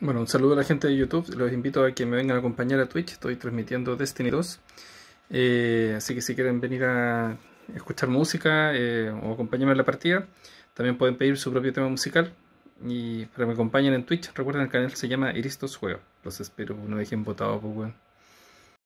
Bueno, un saludo a la gente de YouTube. Los invito a que me vengan a acompañar a Twitch. Estoy transmitiendo Destiny 2. Eh, así que si quieren venir a escuchar música eh, o acompañarme en la partida, también pueden pedir su propio tema musical. Y para que me acompañen en Twitch, recuerden el canal se llama Iristos Juego, Los espero, no dejen votado, pues, bueno.